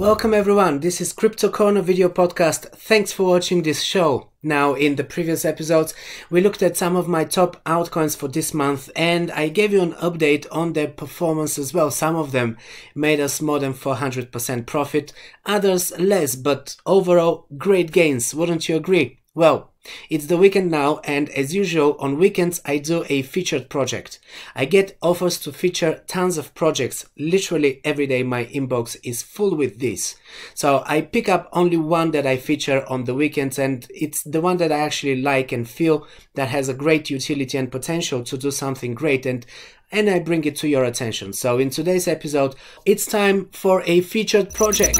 Welcome everyone. This is Crypto Corner video podcast. Thanks for watching this show. Now, in the previous episodes, we looked at some of my top altcoins for this month and I gave you an update on their performance as well. Some of them made us more than 400% profit, others less, but overall great gains. Wouldn't you agree? Well, it's the weekend now, and as usual, on weekends I do a featured project. I get offers to feature tons of projects. Literally every day, my inbox is full with these. So I pick up only one that I feature on the weekends, and it's the one that I actually like and feel that has a great utility and potential to do something great. And and I bring it to your attention. So, in today's episode, it's time for a featured project.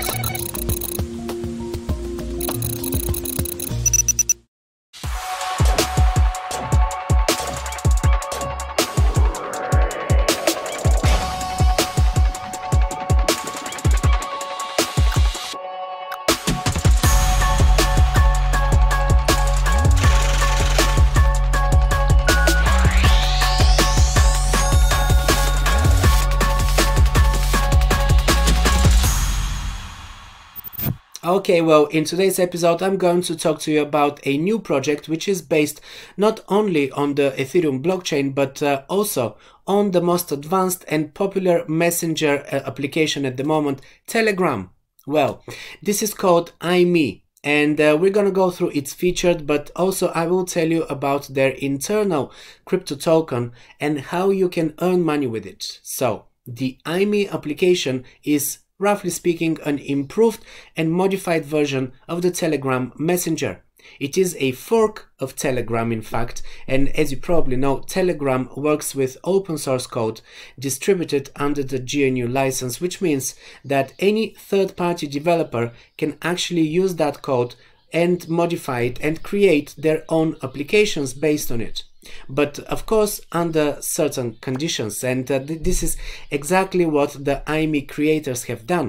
Okay, well, in today's episode, I'm going to talk to you about a new project which is based not only on the Ethereum blockchain but uh, also on the most advanced and popular messenger uh, application at the moment, Telegram. Well, this is called iMe, and uh, we're gonna go through its features, but also I will tell you about their internal crypto token and how you can earn money with it. So, the iMe application is roughly speaking, an improved and modified version of the Telegram Messenger. It is a fork of Telegram, in fact, and as you probably know, Telegram works with open source code distributed under the GNU license, which means that any third party developer can actually use that code and modify it and create their own applications based on it but of course under certain conditions and uh, th this is exactly what the IME creators have done.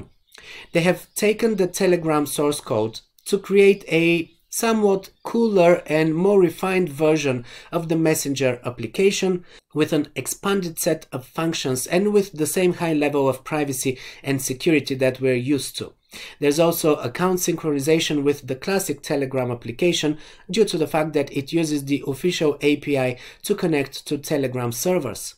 They have taken the Telegram source code to create a somewhat cooler and more refined version of the Messenger application with an expanded set of functions and with the same high level of privacy and security that we're used to. There's also account synchronization with the classic Telegram application due to the fact that it uses the official API to connect to Telegram servers.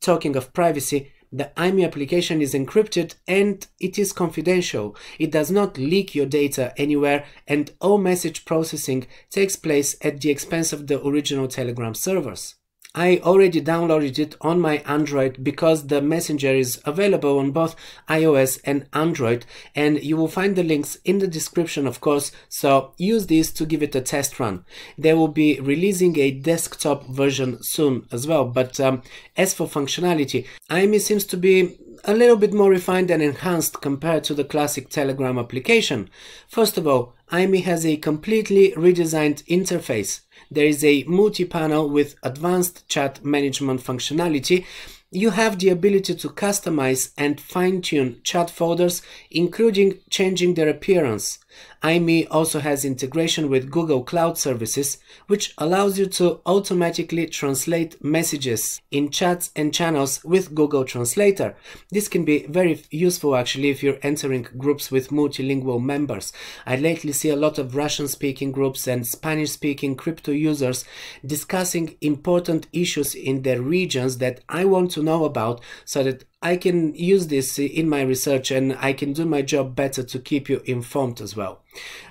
Talking of privacy, the IME application is encrypted and it is confidential. It does not leak your data anywhere and all message processing takes place at the expense of the original Telegram servers. I already downloaded it on my Android because the messenger is available on both iOS and Android and you will find the links in the description of course so use this to give it a test run. They will be releasing a desktop version soon as well but um, as for functionality IME seems to be a little bit more refined and enhanced compared to the classic Telegram application. First of all IME has a completely redesigned interface. There is a multi-panel with advanced chat management functionality. You have the ability to customize and fine-tune chat folders, including changing their appearance iMe also has integration with Google Cloud Services, which allows you to automatically translate messages in chats and channels with Google Translator. This can be very useful actually if you're entering groups with multilingual members. I lately see a lot of Russian speaking groups and Spanish speaking crypto users discussing important issues in their regions that I want to know about so that I can use this in my research and I can do my job better to keep you informed as well.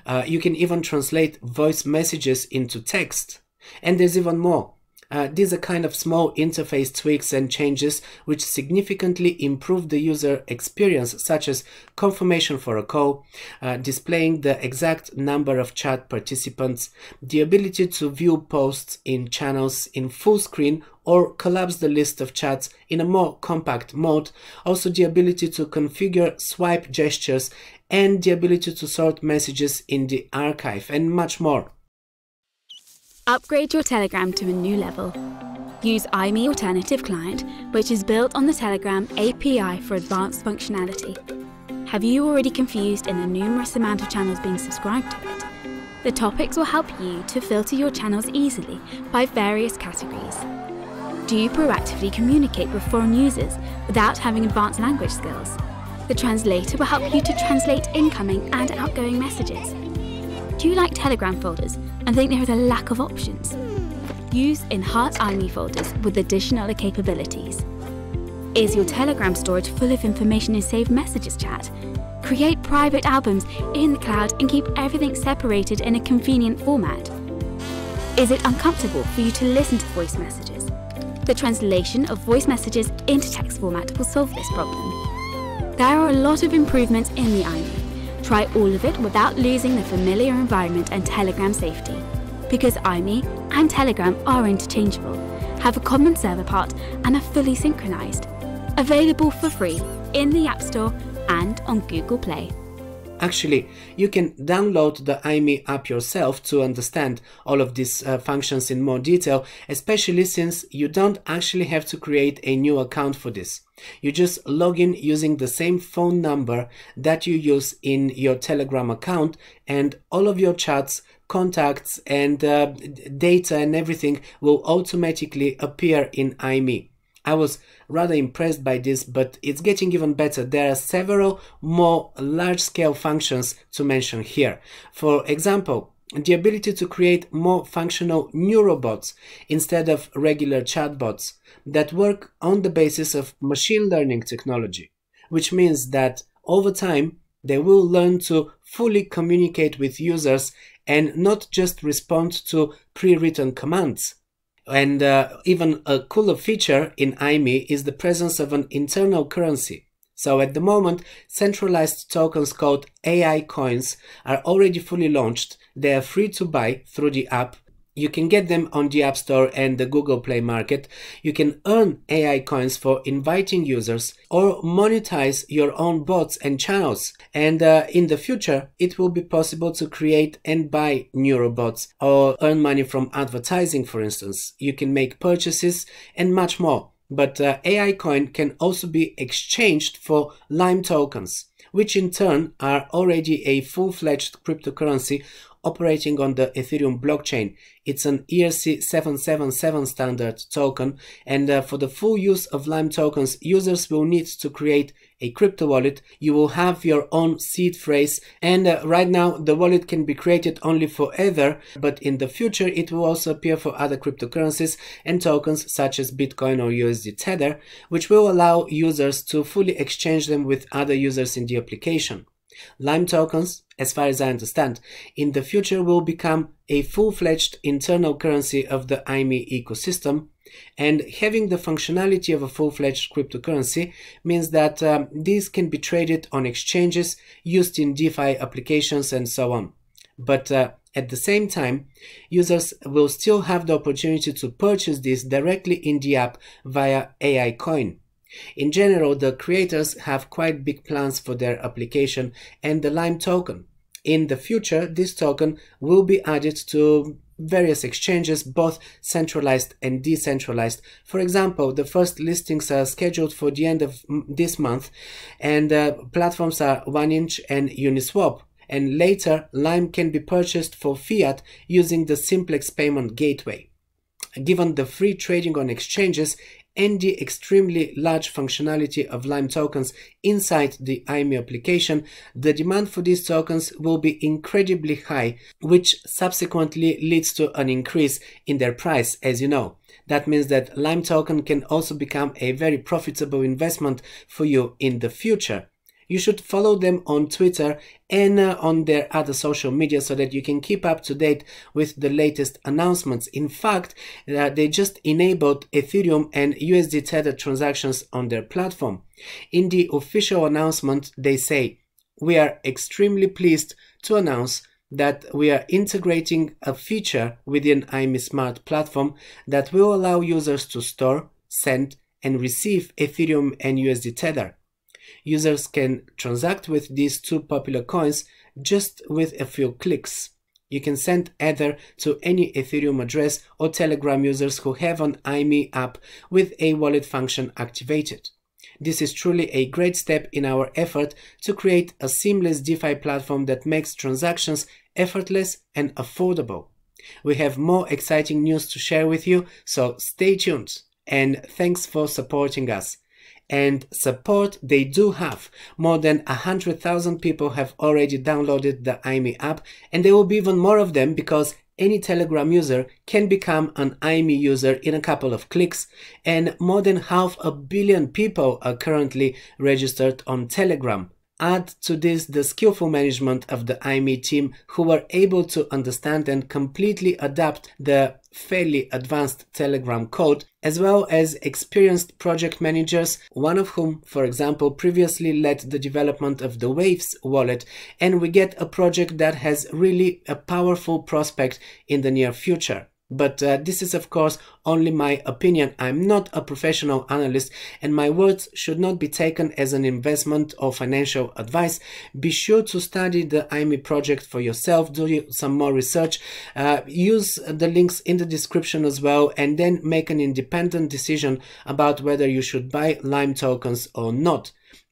Uh, you can even translate voice messages into text. And there's even more. Uh, these are kind of small interface tweaks and changes which significantly improve the user experience, such as confirmation for a call, uh, displaying the exact number of chat participants, the ability to view posts in channels in full screen or collapse the list of chats in a more compact mode, also the ability to configure swipe gestures and the ability to sort messages in the archive and much more. Upgrade your Telegram to a new level. Use IME Alternative Client, which is built on the Telegram API for advanced functionality. Have you already confused in the numerous amount of channels being subscribed to it? The topics will help you to filter your channels easily by various categories. Do you proactively communicate with foreign users without having advanced language skills? The translator will help you to translate incoming and outgoing messages if you like Telegram folders and think there is a lack of options, use Enhanced IME folders with additional capabilities. Is your Telegram storage full of information in saved messages chat? Create private albums in the cloud and keep everything separated in a convenient format. Is it uncomfortable for you to listen to voice messages? The translation of voice messages into text format will solve this problem. There are a lot of improvements in the IME. Try all of it without losing the familiar environment and Telegram safety. Because IME and Telegram are interchangeable, have a common server part and are fully synchronized. Available for free in the App Store and on Google Play. Actually, you can download the IMI app yourself to understand all of these uh, functions in more detail, especially since you don't actually have to create a new account for this. You just log in using the same phone number that you use in your Telegram account and all of your chats, contacts and uh, data and everything will automatically appear in IMI. I was rather impressed by this, but it's getting even better. There are several more large-scale functions to mention here. For example, the ability to create more functional neurobots instead of regular chatbots that work on the basis of machine learning technology, which means that over time they will learn to fully communicate with users and not just respond to pre-written commands. And uh, even a cooler feature in IME is the presence of an internal currency. So at the moment, centralized tokens called AI coins are already fully launched. They are free to buy through the app you can get them on the App Store and the Google Play Market. You can earn AI coins for inviting users or monetize your own bots and channels. And uh, in the future, it will be possible to create and buy new robots or earn money from advertising, for instance. You can make purchases and much more. But uh, AI coin can also be exchanged for Lime tokens which in turn are already a full-fledged cryptocurrency operating on the Ethereum blockchain. It's an ERC777 standard token, and uh, for the full use of Lime tokens, users will need to create a crypto wallet. You will have your own seed phrase, and uh, right now the wallet can be created only for Ether, but in the future it will also appear for other cryptocurrencies and tokens such as Bitcoin or USD Tether, which will allow users to fully exchange them with other users in the application. Lime tokens, as far as I understand, in the future will become a full-fledged internal currency of the IME ecosystem, and having the functionality of a full-fledged cryptocurrency means that um, these can be traded on exchanges, used in DeFi applications and so on. But uh, at the same time, users will still have the opportunity to purchase these directly in the app via AI coin. In general, the creators have quite big plans for their application and the Lime token. In the future, this token will be added to various exchanges, both centralized and decentralized. For example, the first listings are scheduled for the end of this month, and uh, platforms are OneInch and Uniswap. And later, Lime can be purchased for fiat using the Simplex payment gateway. Given the free trading on exchanges, and the extremely large functionality of Lime tokens inside the IME application, the demand for these tokens will be incredibly high, which subsequently leads to an increase in their price, as you know. That means that Lime token can also become a very profitable investment for you in the future. You should follow them on Twitter and uh, on their other social media so that you can keep up to date with the latest announcements. In fact, uh, they just enabled Ethereum and USD Tether transactions on their platform. In the official announcement, they say, We are extremely pleased to announce that we are integrating a feature within IMI Smart platform that will allow users to store, send, and receive Ethereum and USD Tether. Users can transact with these two popular coins just with a few clicks. You can send Ether to any Ethereum address or Telegram users who have an IME app with a wallet function activated. This is truly a great step in our effort to create a seamless DeFi platform that makes transactions effortless and affordable. We have more exciting news to share with you, so stay tuned and thanks for supporting us and support they do have. More than 100,000 people have already downloaded the IME app, and there will be even more of them because any Telegram user can become an IME user in a couple of clicks, and more than half a billion people are currently registered on Telegram. Add to this the skillful management of the IME team who were able to understand and completely adapt the fairly advanced Telegram code, as well as experienced project managers, one of whom, for example, previously led the development of the Waves wallet, and we get a project that has really a powerful prospect in the near future. But uh, this is, of course, only my opinion. I'm not a professional analyst, and my words should not be taken as an investment or financial advice. Be sure to study the IME project for yourself, do some more research, uh, use the links in the description as well, and then make an independent decision about whether you should buy Lime tokens or not.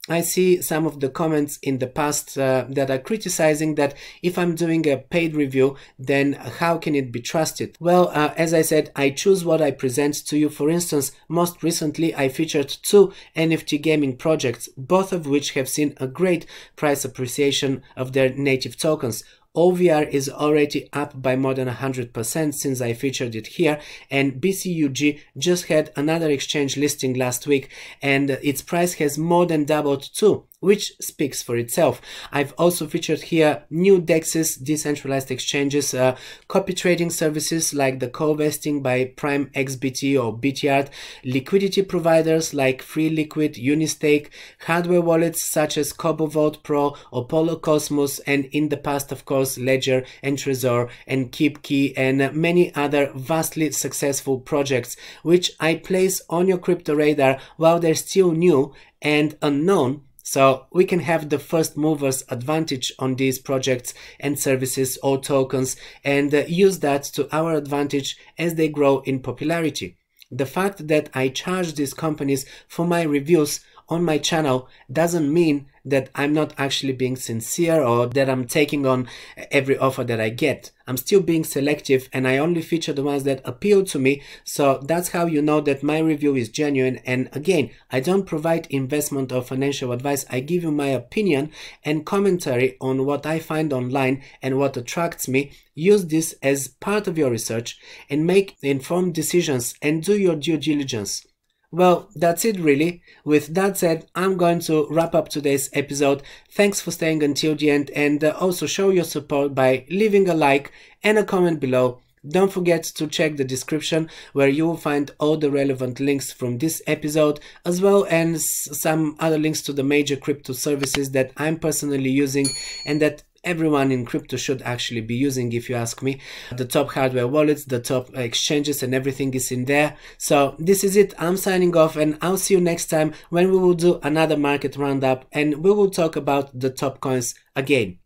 I see some of the comments in the past uh, that are criticizing that if I'm doing a paid review, then how can it be trusted? Well, uh, as I said, I choose what I present to you. For instance, most recently I featured two NFT gaming projects, both of which have seen a great price appreciation of their native tokens. OVR is already up by more than 100% since I featured it here and BCUG just had another exchange listing last week and its price has more than doubled too which speaks for itself. I've also featured here new DEXs, decentralized exchanges, uh, copy trading services like the co-vesting by Prime XBT or Bityard, liquidity providers like Free Liquid, Unistake, hardware wallets such as CoboVault Pro, Apollo Cosmos, and in the past, of course, Ledger and Trezor and KeepKey and many other vastly successful projects, which I place on your crypto radar while they're still new and unknown so we can have the first movers advantage on these projects and services or tokens and uh, use that to our advantage as they grow in popularity. The fact that I charge these companies for my reviews on my channel doesn't mean that I'm not actually being sincere or that I'm taking on every offer that I get. I'm still being selective and I only feature the ones that appeal to me. So that's how you know that my review is genuine. And again, I don't provide investment or financial advice. I give you my opinion and commentary on what I find online and what attracts me. Use this as part of your research and make informed decisions and do your due diligence. Well, that's it really. With that said, I'm going to wrap up today's episode. Thanks for staying until the end and uh, also show your support by leaving a like and a comment below. Don't forget to check the description where you will find all the relevant links from this episode as well as some other links to the major crypto services that I'm personally using and that everyone in crypto should actually be using, if you ask me. The top hardware wallets, the top exchanges, and everything is in there. So this is it. I'm signing off, and I'll see you next time when we will do another market roundup and we will talk about the top coins again.